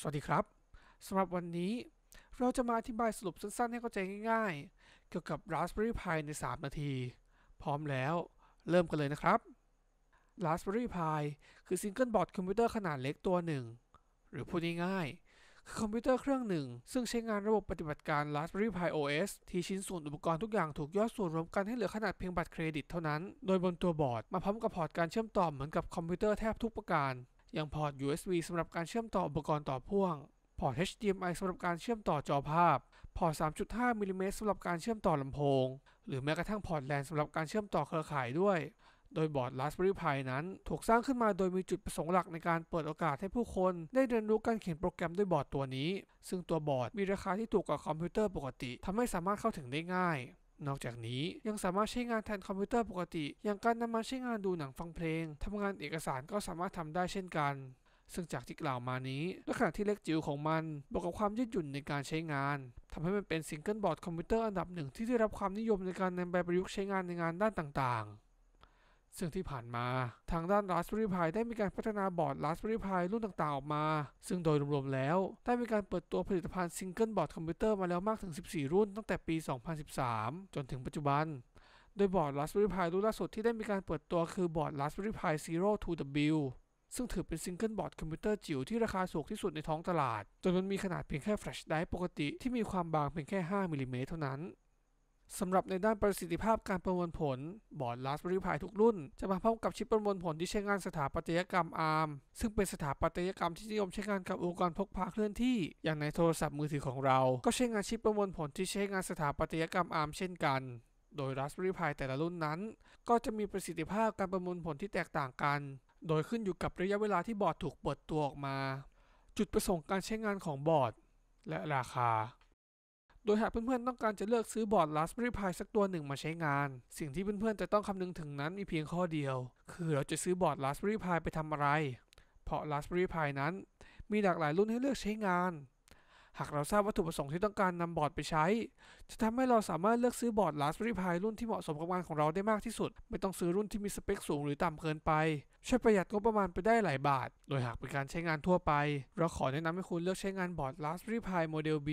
สวัสดีครับสำหรับวันนี้เราจะมาอธิบายสรุปสั้นๆ ให้เข้าใจง่ายๆ เกี่ยวกับ Raspberry Pi ใน 3 นาที พร้อมแล้วเริ่มกันเลยนะครับ Raspberry Pi คือ Single Board คอมพิวเตอร์ขนาดเล็กตัวหนึ่งหรือพูดง่ายๆคือคอมพิวเตอร์เครื่องหนึ่ง ซึ่งใช้งานระบบปฏิบัติการ Raspberry Pi OS ที่ชิ้นส่วนอุปกรณ์ทุกอย่างถูกย่อส่วนรวมกันให้เหลือขนาดเพียงบัตรเครดิตเท่านั้นโดยบนตัวบอร์ดมาพร้อมกับพอร์ตการเชื่อมต่อเหมือนกับคอมพิวเตอร์แทบทุกประการยังพอร์ต USB สำหรับการเชื่อมต่ออุปกรณ์ต่อพ่วง พอร์ต HDMI สำหรับการเชื่อมต่อจอภาพ พอร์ต3.5มิลิเมตรสำหรับการเชื่อมต่อลำโพง หรือแม้กระทั่งพอร์ตแลนสำหรับการเชื่อมต่อเครือข่ายด้วย โดยบอร์ด Raspberry Pi นั้น ถูกสร้างขึ้นมาโดยมีจุดประสงค์หลักในการเปิดโอกาสให้ผู้คน ได้เรียนรู้การเขียนโปรแกรมด้วยบอร์ดตัวนี้ ซึ่งตัวบอร์ดมีราคาที่ถูกกว่าคอมพิวเตอร์ปกติทำให้สามารถเข้าถึงได้ง่ายนอกจากนี้ยังสามารถใช้งานแทนคอมพิวเตอร์ปกติ อย่างการนำมาใช้งานดูหนังฟังเพลงทำงานเอกสารก็สามารถทำได้เช่นกัน ซึ่งจากที่กล่าวมานี้และขนาดที่เล็กจิ๋วของมันบวกกับความยืดหยุ่นในการใช้งาน ทำให้มันเป็นซิงเกิลบอร์ดคอมพิวเตอร์อันดับหนึ่งที่ได้รับความนิยมในการนำไปประยุกต์ใช้งานในงานด้านต่างๆซึ่งที่ผ่านมา ทางด้าน Raspberry Pi ได้มีการพัฒนาบอร์ด Raspberry Pi รุ่นต่างๆ ออกมา ซึ่งโดยรวมๆ แล้ว ได้มีการเปิดตัวผลิตภัณฑ์ซิงเกิลบอร์ดคอมพิวเตอร์มาแล้วมากถึง 14 รุ่นตั้งแต่ปี 2013 จนถึงปัจจุบัน โดยบอร์ด Raspberry Pi รุ่นล่าสุดที่ได้มีการเปิดตัวคือบอร์ด Raspberry Pi Zero 2W ซึ่งถือเป็นซิงเกิลบอร์ดคอมพิวเตอร์จิ๋วที่ราคาสูงที่สุดในท้องตลาดจนมันมีขนาดเพียงแค่แฟลชไดร์ปกติที่มีความบางเพียงแค่5มิลลิเมตรเท่านั้นสำหรับในด้านประสิทธิภาพการประมวลผล บอร์ด Raspberry Pi ทุกรุ่น จะมาพร้อมกับชิปประมวลผลที่ใช้งานสถาปัตยกรรม ARM ซึ่งเป็นสถาปัตยกรรมที่นิยมใช้งานกับอุปกรณ์พกพาเคลื่อนที่อย่างในโทรศัพท์มือถือของเรา ก็ใช้งานชิปประมวลผลที่ใช้งานสถาปัตยกรรม ARM เช่นกัน โดย Raspberry Pi แต่ละรุ่นนั้น ก็จะมีประสิทธิภาพการประมวลผลที่แตกต่างกัน โดยขึ้นอยู่กับระยะเวลาที่บอร์ดถูกเปิดตัวออกมา จุดประสงค์การใช้งานของบอร์ดและราคาโดยหากเพื่อนๆต้องการจะเลือกซื้อบอร์ด Raspberry Pi สักตัวหนึ่งมาใช้งาน สิ่งที่เพื่อนๆจะต้องคำนึงถึงนั้นมีเพียงข้อเดียว คือเราจะซื้อบอร์ด Raspberry Pi ไปทำอะไร เพราะ Raspberry Pi นั้นมีหลากหลายรุ่นให้เลือกใช้งานหากเราทราบวัตถุประสงค์ที่ต้องการนำบอร์ดไปใช้ จะทำให้เราสามารถเลือกซื้อบอร์ด Raspberry Pi รุ่นที่เหมาะสมกับงานของเราได้มากที่สุด ไม่ต้องซื้อรุ่นที่มีสเปคสูงหรือต่ำเกินไป ช่วยประหยัดงบประมาณไปได้หลายบาท โดยหากเป็นการใช้งานทั่วไป เราขอแนะนำให้คุณเลือกใช้งานบอร์ด Raspberry Pi Model B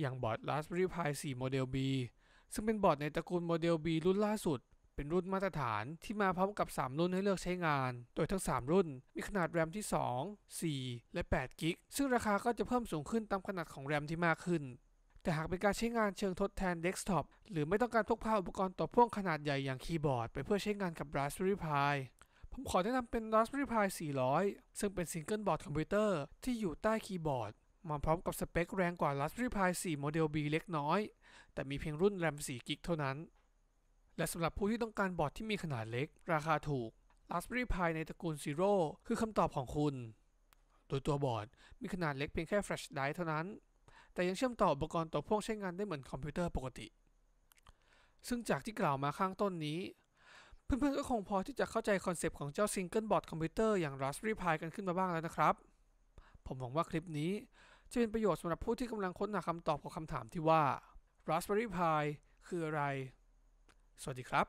อย่างบอร์ด Raspberry Pi 4 Model B ซึ่งเป็นบอร์ดในตระกูล Model B รุ่นล่าสุดเป็นรุ่นมาตรฐานที่มาพร้อมกับ 3 รุ่นให้เลือกใช้งาน โดยทั้ง 3 รุ่นมีขนาดแรมที่ 2 4 และ8กิกซึ่งราคาก็จะเพิ่มสูงขึ้นตามขนาดของแรมที่มากขึ้น แต่หากเป็นการใช้งานเชิงทดแทนเดสก์ท็อปหรือไม่ต้องการพกพาอุปกรณ์ต่อพ่วงขนาดใหญ่อย่างคีย์บอร์ดไปเพื่อใช้งานกับ Raspberry Pi ผมขอแนะนำเป็น Raspberry Pi 400 ซึ่งเป็นซิงเกิลบอร์ดคอมพิวเตอร์ที่อยู่ใต้คีย์บอร์ดมาพร้อมกับสเปคแรงกว่า Raspberry Pi 4โมเดล B เล็กน้อย แต่มีเพียงรุ่นแรม4กิกเท่านั้นและสำหรับผู้ที่ต้องการบอร์ดที่มีขนาดเล็ก ราคาถูก Raspberry Pi ในตระกูล Zero คือคำตอบของคุณ โดยตัวบอร์ดมีขนาดเล็กเพียงแค่แฟลชไดร์เท่านั้น แต่ยังเชื่อมต่ออุปกรณ์ต่อพ่วงใช้งานได้เหมือนคอมพิวเตอร์ปกติ ซึ่งจากที่กล่าวมาข้างต้นนี้ เพื่อนๆก็คงพอที่จะเข้าใจคอนเซปต์ของเจ้าซิงเกิลบอร์ดคอมพิวเตอร์อย่าง Raspberry Pi กันขึ้นมาบ้างแล้วนะครับ ผมหวังว่าคลิปนี้จะเป็นประโยชน์สำหรับผู้ที่กำลังค้นหาคำตอบของคำถามที่ว่า Raspberry Pi คืออะไรสวัสดีครับ